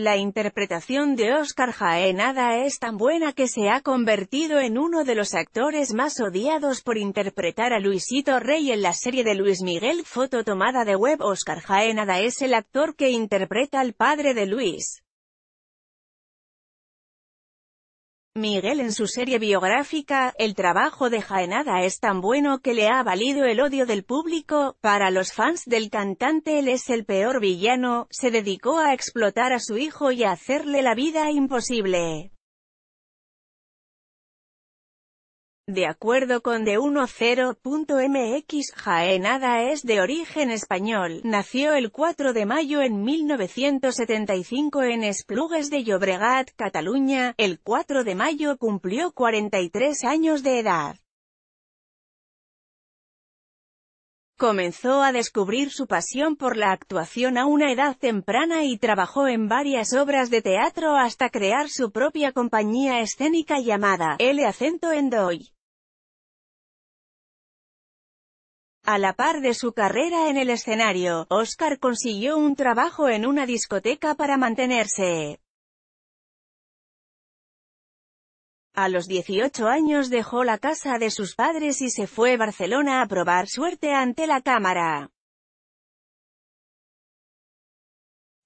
La interpretación de Oscar Jaenada es tan buena que se ha convertido en uno de los actores más odiados por interpretar a Luisito Rey en la serie de Luis Miguel Foto tomada de web Oscar Jaenada es el actor que interpreta al padre de Luis. Miguel en su serie biográfica, el trabajo de Jaenada es tan bueno que le ha valido el odio del público, para los fans del cantante él es el peor villano, se dedicó a explotar a su hijo y a hacerle la vida imposible. De acuerdo con de10.mx Jaenada es de origen español, nació el 4 de mayo en 1975 en Esplugues de Llobregat, Cataluña, el 4 de mayo cumplió 43 años de edad. Comenzó a descubrir su pasión por la actuación a una edad temprana y trabajó en varias obras de teatro hasta crear su propia compañía escénica llamada El Acento en Doy. A la par de su carrera en el escenario, Oscar consiguió un trabajo en una discoteca para mantenerse. A los 18 años dejó la casa de sus padres y se fue a Barcelona a probar suerte ante la cámara.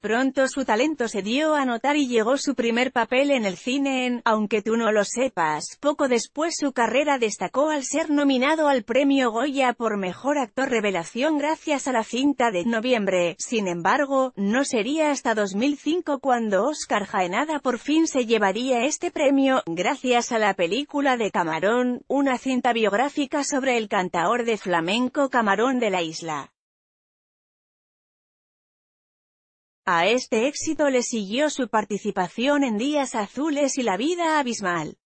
Pronto su talento se dio a notar y llegó su primer papel en el cine en Aunque tú no lo sepas. Poco después su carrera destacó al ser nominado al premio Goya por Mejor Actor Revelación gracias a la cinta de Noviembre. Sin embargo, no sería hasta 2005 cuando Oscar Jaenada por fin se llevaría este premio, gracias a la película de Camarón, una cinta biográfica sobre el cantaor de flamenco Camarón de la isla. A este éxito le siguió su participación en Días Azules y La Vida Abismal.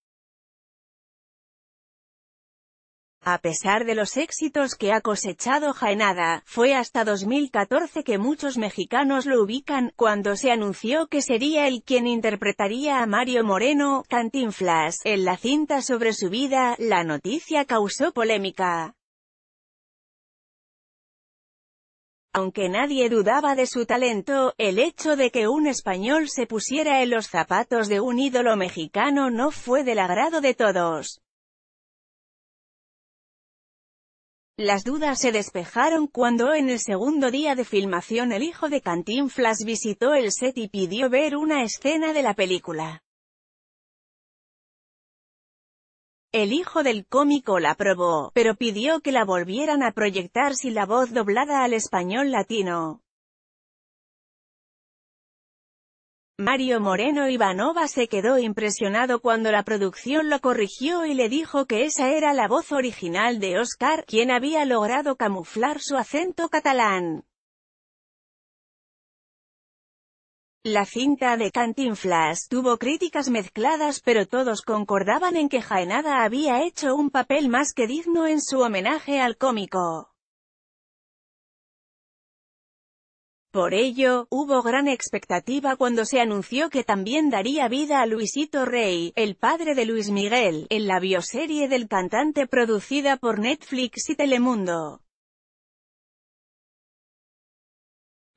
A pesar de los éxitos que ha cosechado Jaenada, fue hasta 2014 que muchos mexicanos lo ubican, cuando se anunció que sería el quien interpretaría a Mario Moreno, Cantinflas, en la cinta sobre su vida, la noticia causó polémica. Aunque nadie dudaba de su talento, el hecho de que un español se pusiera en los zapatos de un ídolo mexicano no fue del agrado de todos. Las dudas se despejaron cuando en el segundo día de filmación el hijo de Cantinflas visitó el set y pidió ver una escena de la película. El hijo del cómico la probó, pero pidió que la volvieran a proyectar sin la voz doblada al español latino. Mario Moreno Ivanova se quedó impresionado cuando la producción lo corrigió y le dijo que esa era la voz original de Oscar, quien había logrado camuflar su acento catalán. La cinta de Cantinflas tuvo críticas mezcladas pero todos concordaban en que Jaenada había hecho un papel más que digno en su homenaje al cómico. Por ello, hubo gran expectativa cuando se anunció que también daría vida a Luisito Rey, el padre de Luis Miguel, en la bioserie del cantante producida por Netflix y Telemundo.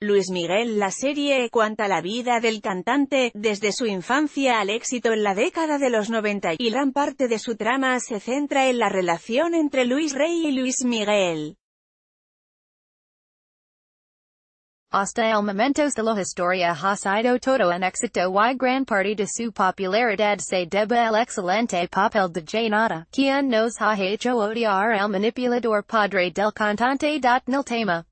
Luis Miguel La serie cuanta la vida del cantante, desde su infancia al éxito en la década de los 90 y gran parte de su trama se centra en la relación entre Luis Rey y Luis Miguel. Hasta el momento de la historia ha sido todo un éxito y gran parte de su popularidad se debe al excelente papel de Janata, quien nos ha hecho odiar al manipulador padre del cantante. tema